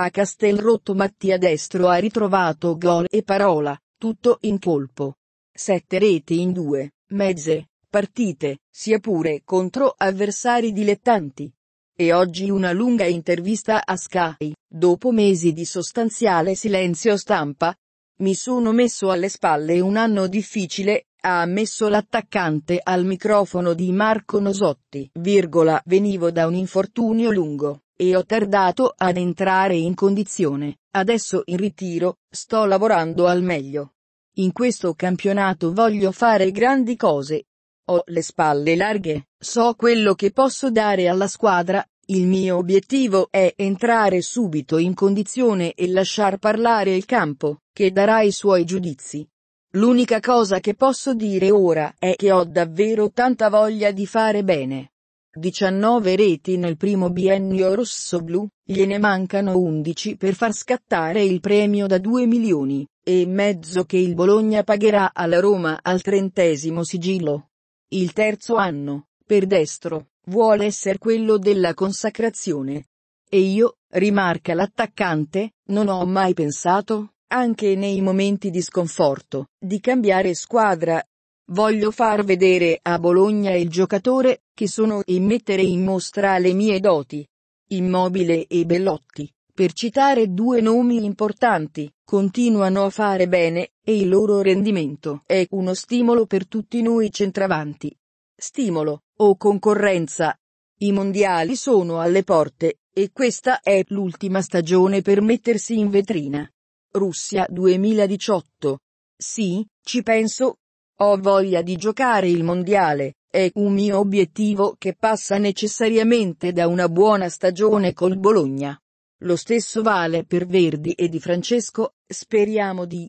A Castelrotto Mattia Destro ha ritrovato gol e parola, tutto in colpo. Sette reti in due, mezze, partite, sia pure contro avversari dilettanti. E oggi una lunga intervista a Sky, dopo mesi di sostanziale silenzio stampa. Mi sono messo alle spalle un anno difficile, ha ammesso l'attaccante al microfono di Marco Nosotti, virgola, venivo da un infortunio lungo e ho tardato ad entrare in condizione, adesso in ritiro, sto lavorando al meglio. In questo campionato voglio fare grandi cose. Ho le spalle larghe, so quello che posso dare alla squadra, il mio obiettivo è entrare subito in condizione e lasciar parlare il campo, che darà i suoi giudizi. L'unica cosa che posso dire ora è che ho davvero tanta voglia di fare bene. 19 reti nel primo biennio rossoblù, gliene mancano 11 per far scattare il premio da 2 milioni e mezzo che il Bologna pagherà alla Roma al trentesimo sigillo. Il terzo anno, per destro, vuole essere quello della consacrazione. E io, rimarca l'attaccante, non ho mai pensato, anche nei momenti di sconforto, di cambiare squadra, Voglio far vedere a Bologna il giocatore che sono e mettere in mostra le mie doti. Immobile e Bellotti, per citare due nomi importanti, continuano a fare bene e il loro rendimento è uno stimolo per tutti noi centravanti. Stimolo o concorrenza. I mondiali sono alle porte e questa è l'ultima stagione per mettersi in vetrina. Russia 2018. Sì, ci penso, ho voglia di giocare il mondiale, è un mio obiettivo che passa necessariamente da una buona stagione col Bologna. Lo stesso vale per Verdi e Di Francesco, speriamo di